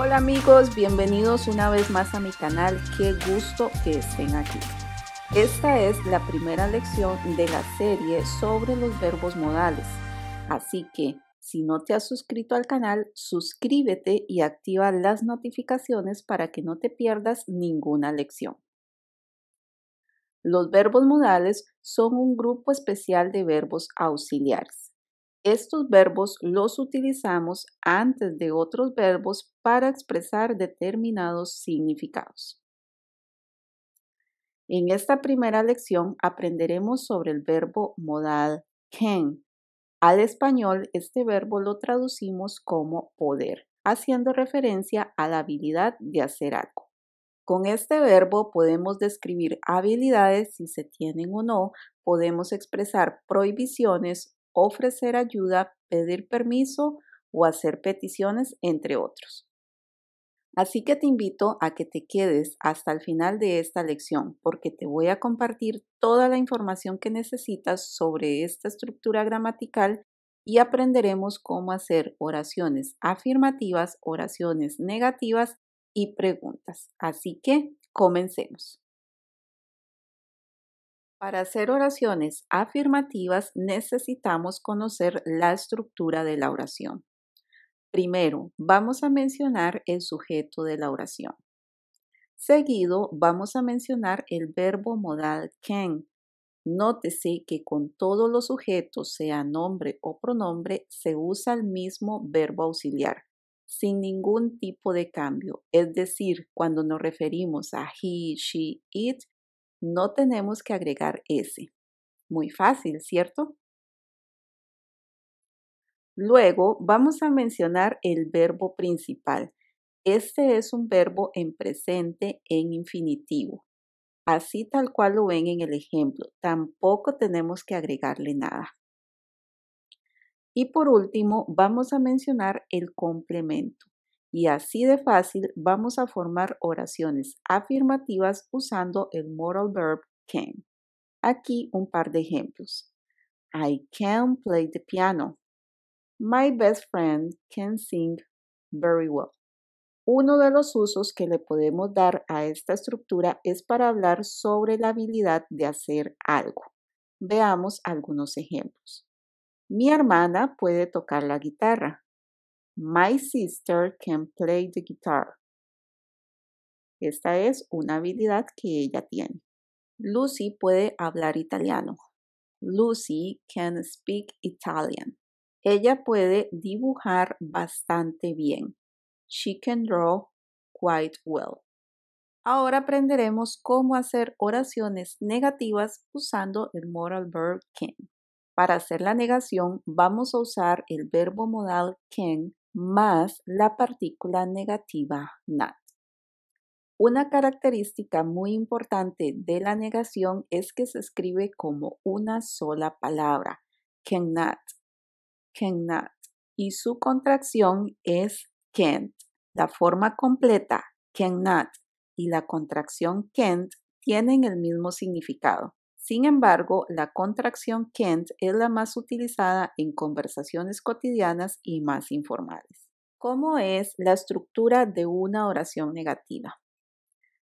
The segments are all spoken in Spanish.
Hola amigos, bienvenidos una vez más a mi canal. Qué gusto que estén aquí. Esta es la primera lección de la serie sobre los verbos modales. Así que, si no te has suscrito al canal, suscríbete y activa las notificaciones para que no te pierdas ninguna lección. Los verbos modales son un grupo especial de verbos auxiliares. Estos verbos los utilizamos antes de otros verbos para expresar determinados significados. En esta primera lección aprenderemos sobre el verbo modal can. Al español, este verbo lo traducimos como poder, haciendo referencia a la habilidad de hacer algo. Con este verbo podemos describir habilidades si se tienen o no, podemos expresar prohibiciones ofrecer ayuda, pedir permiso o hacer peticiones, entre otros. Así que te invito a que te quedes hasta el final de esta lección porque te voy a compartir toda la información que necesitas sobre esta estructura gramatical y aprenderemos cómo hacer oraciones afirmativas, oraciones negativas y preguntas. Así que comencemos. Para hacer oraciones afirmativas necesitamos conocer la estructura de la oración. Primero, vamos a mencionar el sujeto de la oración. Seguido, vamos a mencionar el verbo modal can. Nótese que con todos los sujetos, sea nombre o pronombre, se usa el mismo verbo auxiliar, sin ningún tipo de cambio. Es decir, cuando nos referimos a he, she, it, no tenemos que agregar ese. Muy fácil, ¿cierto? Luego vamos a mencionar el verbo principal. Este es un verbo en presente en infinitivo. Así tal cual lo ven en el ejemplo. Tampoco tenemos que agregarle nada. Y por último, vamos a mencionar el complemento. Y así de fácil vamos a formar oraciones afirmativas usando el modal verb can. Aquí un par de ejemplos. I can play the piano. My best friend can sing very well. Uno de los usos que le podemos dar a esta estructura es para hablar sobre la habilidad de hacer algo. Veamos algunos ejemplos. Mi hermana puede tocar la guitarra. My sister can play the guitar. Esta es una habilidad que ella tiene. Lucy puede hablar italiano. Lucy can speak Italian. Ella puede dibujar bastante bien. She can draw quite well. Ahora aprenderemos cómo hacer oraciones negativas usando el modal verb can. Para hacer la negación vamos a usar el verbo modal can más la partícula negativa not. Una característica muy importante de la negación es que se escribe como una sola palabra, can not, y su contracción es can't. La forma completa, not, y la contracción can't tienen el mismo significado. Sin embargo, la contracción can't es la más utilizada en conversaciones cotidianas y más informales. ¿Cómo es la estructura de una oración negativa?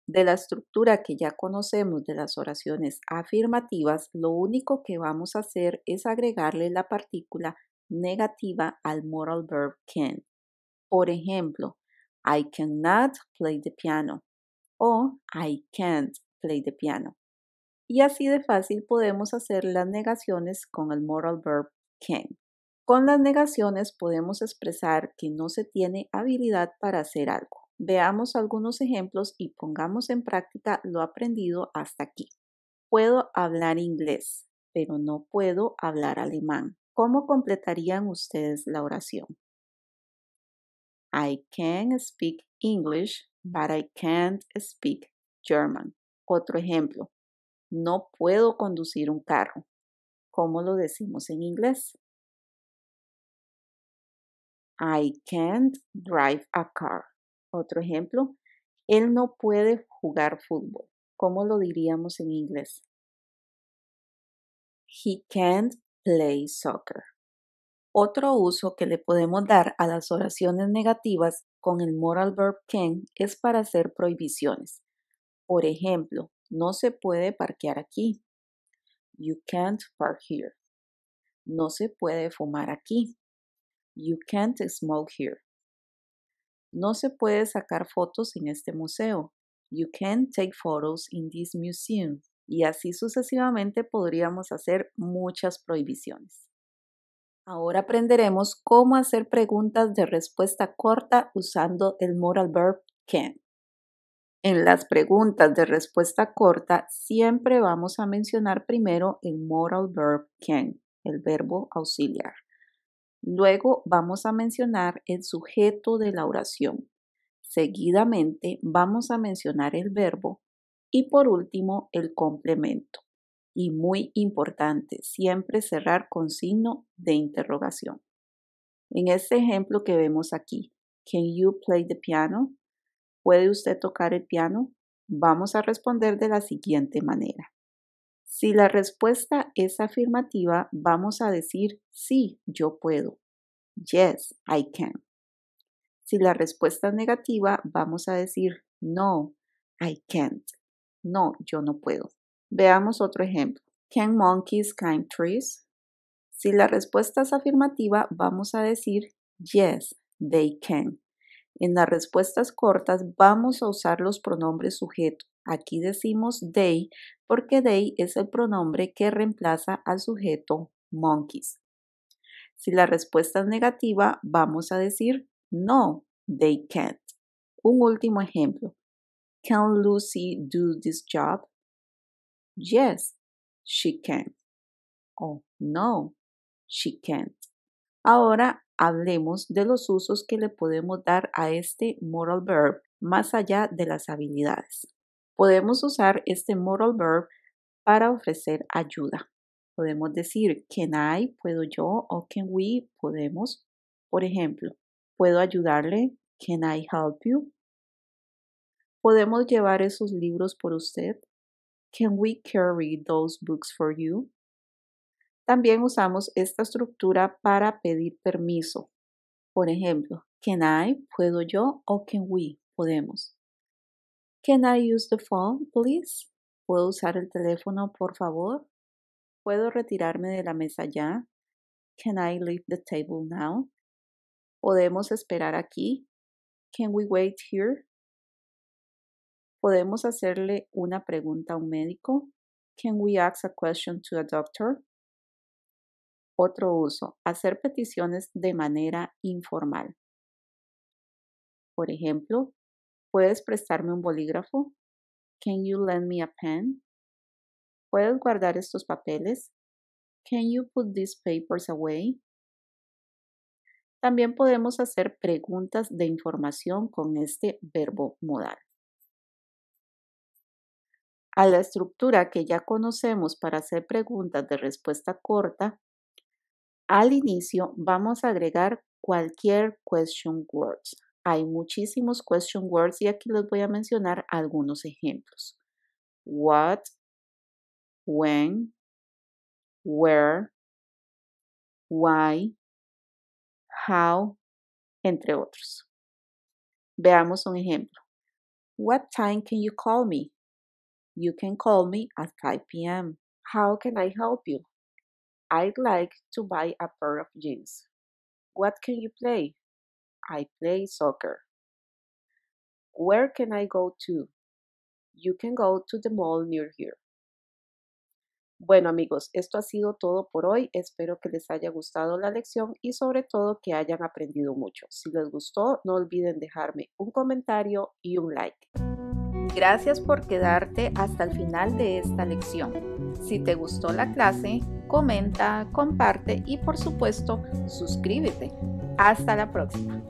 De la estructura que ya conocemos de las oraciones afirmativas, lo único que vamos a hacer es agregarle la partícula negativa al modal verb can. Por ejemplo, I cannot play the piano o I can't play the piano. Y así de fácil podemos hacer las negaciones con el modal verb can. Con las negaciones podemos expresar que no se tiene habilidad para hacer algo. Veamos algunos ejemplos y pongamos en práctica lo aprendido hasta aquí. Puedo hablar inglés, pero no puedo hablar alemán. ¿Cómo completarían ustedes la oración? I can speak English, but I can't speak German. Otro ejemplo no puedo conducir un carro. ¿Cómo lo decimos en inglés? I can't drive a car. Otro ejemplo, él no puede jugar fútbol. ¿Cómo lo diríamos en inglés? He can't play soccer. Otro uso que le podemos dar a las oraciones negativas con el moral verb can es para hacer prohibiciones. Por ejemplo, no se puede parquear aquí. You can't park here. No se puede fumar aquí. You can't smoke here. No se puede sacar fotos en este museo. You can't take photos in this museum. Y así sucesivamente podríamos hacer muchas prohibiciones. Ahora aprenderemos cómo hacer preguntas de respuesta corta usando el modal verb can. En las preguntas de respuesta corta siempre vamos a mencionar primero el modal verb can, el verbo auxiliar. Luego vamos a mencionar el sujeto de la oración. Seguidamente vamos a mencionar el verbo y por último el complemento. Y muy importante, siempre cerrar con signo de interrogación. En este ejemplo que vemos aquí, ¿Can you play the piano? ¿Puede usted tocar el piano? Vamos a responder de la siguiente manera. Si la respuesta es afirmativa, vamos a decir sí, yo puedo. Yes, I can. Si la respuesta es negativa, vamos a decir no, I can't. No, yo no puedo. Veamos otro ejemplo. Can monkeys climb trees? Si la respuesta es afirmativa, vamos a decir yes, they can. En las respuestas cortas vamos a usar los pronombres sujeto. Aquí decimos they porque they es el pronombre que reemplaza al sujeto monkeys. Si la respuesta es negativa, vamos a decir no, they can't. Un último ejemplo. Can Lucy do this job? Yes, she can. O oh, no, she can't. Ahora hablemos de los usos que le podemos dar a este moral verb más allá de las habilidades. Podemos usar este moral verb para ofrecer ayuda. Podemos decir can I, puedo yo, o can we, podemos. Por ejemplo, puedo ayudarle, can I help you? Podemos llevar esos libros por usted, can we carry those books for you? También usamos esta estructura para pedir permiso. Por ejemplo, can I, puedo yo, o can we, podemos. Can I use the phone, please? ¿Puedo usar el teléfono, por favor? ¿Puedo retirarme de la mesa ya? Can I leave the table now? ¿Podemos esperar aquí? Can we wait here? ¿Podemos hacerle una pregunta a un médico? Can we ask a question to a doctor? Otro uso, hacer peticiones de manera informal. Por ejemplo, ¿puedes prestarme un bolígrafo? Can you lend me a pen? ¿Puedes guardar estos papeles? Can you put these papers away? También podemos hacer preguntas de información con este verbo modal. A la estructura que ya conocemos para hacer preguntas de respuesta corta, al inicio vamos a agregar cualquier question words. Hay muchísimos question words y aquí les voy a mencionar algunos ejemplos. What, when, where, why, how, entre otros. Veamos un ejemplo. What time can you call me? You can call me at 5 p.m. How can I help you? I'd like to buy a pair of jeans. What can you play? I play soccer. Where can I go to? You can go to the mall near here. Bueno amigos, esto ha sido todo por hoy. Espero que les haya gustado la lección y sobre todo que hayan aprendido mucho. Si les gustó, no olviden dejarme un comentario y un like. Gracias por quedarte hasta el final de esta lección. Si te gustó la clase, comenta, comparte y por supuesto suscríbete. Hasta la próxima.